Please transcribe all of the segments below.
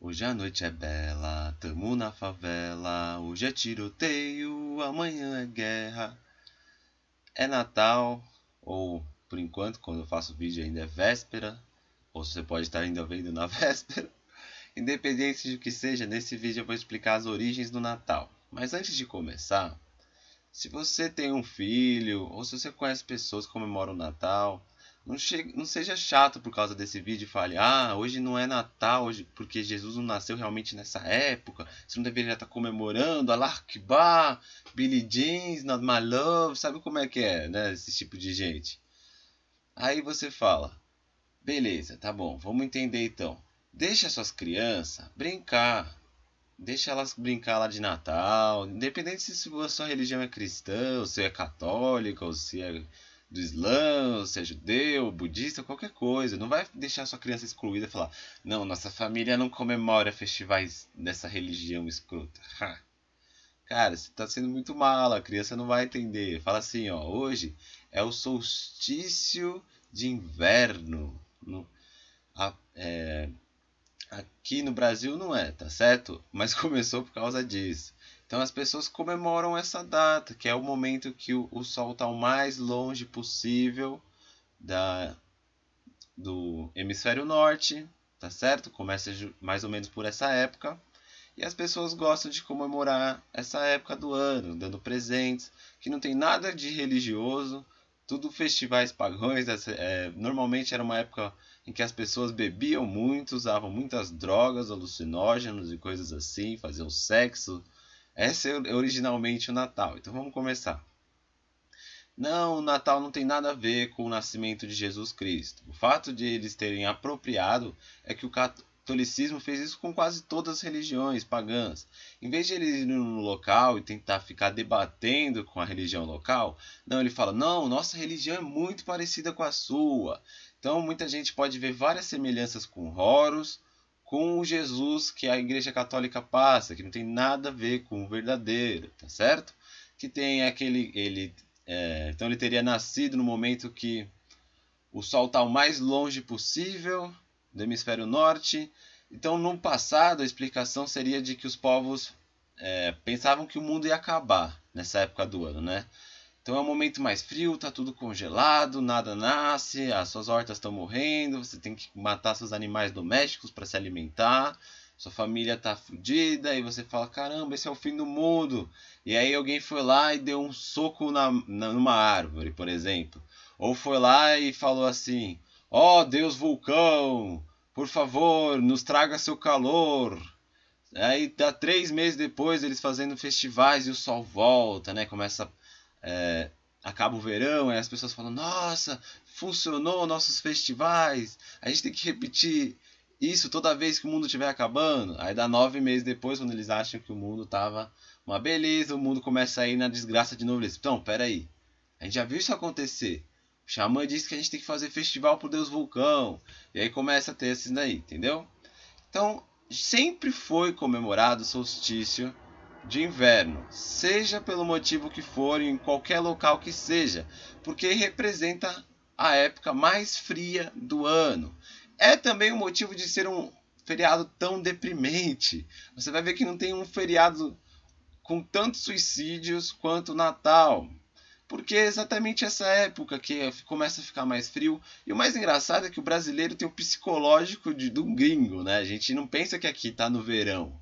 Hoje a noite é bela, tamo na favela. Hoje é tiroteio, amanhã é guerra. É Natal, ou por enquanto, quando eu faço vídeo ainda é véspera. Ou você pode estar ainda vendo na véspera. Independente do que seja, nesse vídeo eu vou explicar as origens do Natal. Mas antes de começar, se você tem um filho, ou se você conhece pessoas que comemoram o Natal, não, chegue, não seja chato por causa desse vídeo e fale, ah, hoje não é Natal, hoje porque Jesus não nasceu realmente nessa época, você não deveria estar comemorando, Alarkbar, Billy Jeans, Not My Love, sabe como é que é, né, esse tipo de gente. Aí você fala, beleza, tá bom, vamos entender então. Deixa suas crianças brincar, deixa elas brincar lá de Natal, independente se a sua religião é cristã, ou se é católica, ou se é do Islã, se é judeu, budista, qualquer coisa. Não vai deixar sua criança excluída e falar: não, nossa família não comemora festivais dessa religião escrota. Ha. Cara, você está sendo muito mala, a criança não vai entender. Fala assim: ó, hoje é o solstício de inverno. No, a, é, aqui no Brasil não é, tá certo? Mas começou por causa disso. Então as pessoas comemoram essa data, que é o momento que o, o Sol está o mais longe possível da, do hemisfério norte, tá certo? Começa mais ou menos por essa época. E as pessoas gostam de comemorar essa época do ano, dando presentes, que não tem nada de religioso, tudo festivais pagãos. Né? É, normalmente era uma época em que as pessoas bebiam muito, usavam muitas drogas, alucinógenos e coisas assim, faziam sexo, essa é originalmente o Natal. Então vamos começar. Não, o Natal não tem nada a ver com o nascimento de Jesus Cristo. O fato de eles terem apropriado é que o catolicismo fez isso com quase todas as religiões pagãs. Em vez de eles ir no local e tentar ficar debatendo com a religião local, não, ele fala: não, nossa religião é muito parecida com a sua. Então muita gente pode ver várias semelhanças com Horus, com o Jesus que a Igreja Católica passa, que não tem nada a ver com o verdadeiro, tá certo? Que tem aquele. Ele, é, então ele teria nascido no momento que o Sol está o mais longe possível do hemisfério norte. Então, no passado, a explicação seria de que os povos é, pensavam que o mundo ia acabar nessa época do ano, né? Então é um momento mais frio, tá tudo congelado, nada nasce, as suas hortas estão morrendo, você tem que matar seus animais domésticos para se alimentar, sua família tá fodida e você fala: caramba, esse é o fim do mundo. E aí alguém foi lá e deu um soco na, na numa árvore, por exemplo. Ou foi lá e falou assim: ó oh, Deus vulcão, por favor, nos traga seu calor. Aí tá três meses depois eles fazendo festivais e o sol volta, né? Começa é, acaba o verão, aí as pessoas falam: Nossa, funcionou nossos festivais, a gente tem que repetir isso toda vez que o mundo estiver acabando. Aí dá nove meses depois, quando eles acham que o mundo tava uma beleza, o mundo começa a ir na desgraça de novo. Eles, então, peraí, a gente já viu isso acontecer. O Xamã disse que a gente tem que fazer festival pro Deus Vulcão. E aí começa a ter esses daí, entendeu? Então, sempre foi comemorado o solstício de inverno, seja pelo motivo que for, em qualquer local que seja, porque representa a época mais fria do ano. É também o um motivo de ser um feriado tão deprimente. Você vai ver que não tem um feriado com tantos suicídios quanto o Natal. Porque é exatamente essa época que começa a ficar mais frio. E o mais engraçado é que o brasileiro tem o psicológico de, do gringo, né? A gente não pensa que aqui tá no verão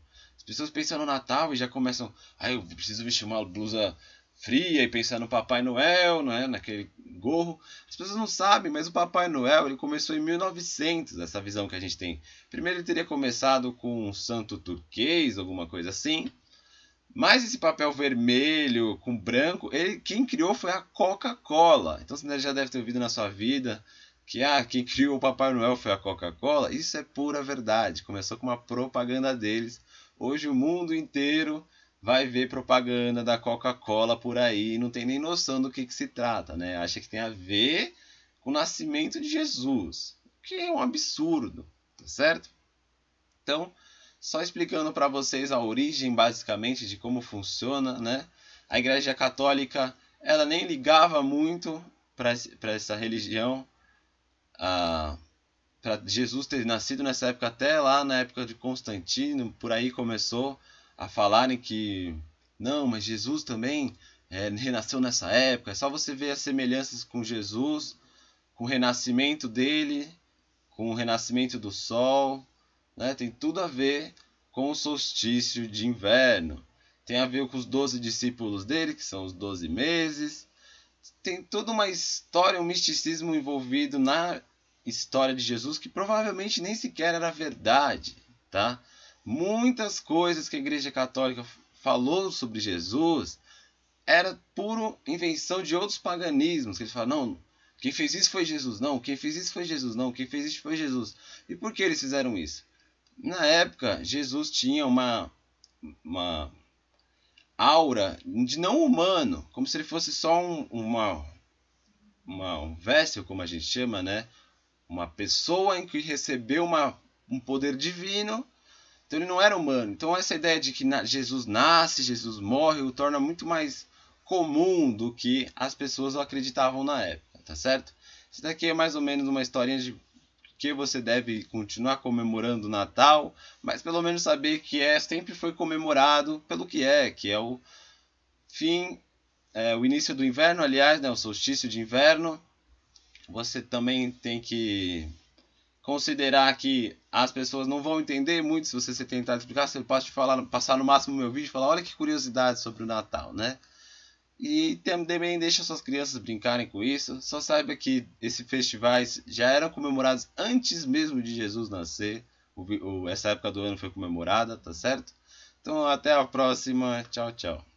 pessoas pensam no Natal e já começam. Ah, eu preciso vestir uma blusa fria e pensar no Papai Noel, é, naquele gorro. As pessoas não sabem, mas o Papai Noel ele começou em 1900, essa visão que a gente tem. Primeiro ele teria começado com um santo turquês, alguma coisa assim. Mas esse papel vermelho com branco, ele quem criou foi a Coca-Cola. Então você já deve ter ouvido na sua vida que ah, quem criou o Papai Noel foi a Coca-Cola. Isso é pura verdade. Começou com uma propaganda deles Hoje o mundo inteiro vai ver propaganda da Coca-Cola por aí e não tem nem noção do que, que se trata, né? Acha que tem a ver com o nascimento de Jesus, o que é um absurdo, tá certo? Então, só explicando para vocês a origem basicamente de como funciona, né? A Igreja Católica, ela nem ligava muito para essa religião, ah, para Jesus ter nascido nessa época, até lá na época de Constantino, por aí começou a falarem que não, mas Jesus também é, renasceu nessa época. É só você ver as semelhanças com Jesus, com o renascimento dele, com o renascimento do sol, né? tem tudo a ver com o solstício de inverno. Tem a ver com os doze discípulos dele, que são os doze meses. Tem toda uma história, um misticismo envolvido na história de Jesus que provavelmente nem sequer era verdade, tá? Muitas coisas que a Igreja Católica falou sobre Jesus era puro invenção de outros paganismos. Que eles falam, não, quem fez isso foi Jesus, não, quem fez isso foi Jesus, não, quem fez isso foi Jesus. E por que eles fizeram isso? Na época, Jesus tinha uma, uma aura de não humano, como se ele fosse só um, uma, uma, um vessel, como a gente chama, né? uma pessoa em que recebeu uma, um poder divino. Então ele não era humano. Então essa ideia de que Jesus nasce, Jesus morre, o torna muito mais comum do que as pessoas acreditavam na época, tá certo? Isso daqui é mais ou menos uma historinha de que você deve continuar comemorando o Natal, mas pelo menos saber que é sempre foi comemorado pelo que é, que é o fim, é, o início do inverno, aliás, né, o solstício de inverno, você também tem que considerar que as pessoas não vão entender muito se você tentar explicar, você pode falar, passar no máximo meu vídeo e falar, olha que curiosidade sobre o Natal, né? E também deixa suas crianças brincarem com isso. Só saiba que esses festivais já eram comemorados antes mesmo de Jesus nascer. O, o, essa época do ano foi comemorada, tá certo? Então até a próxima. Tchau, tchau.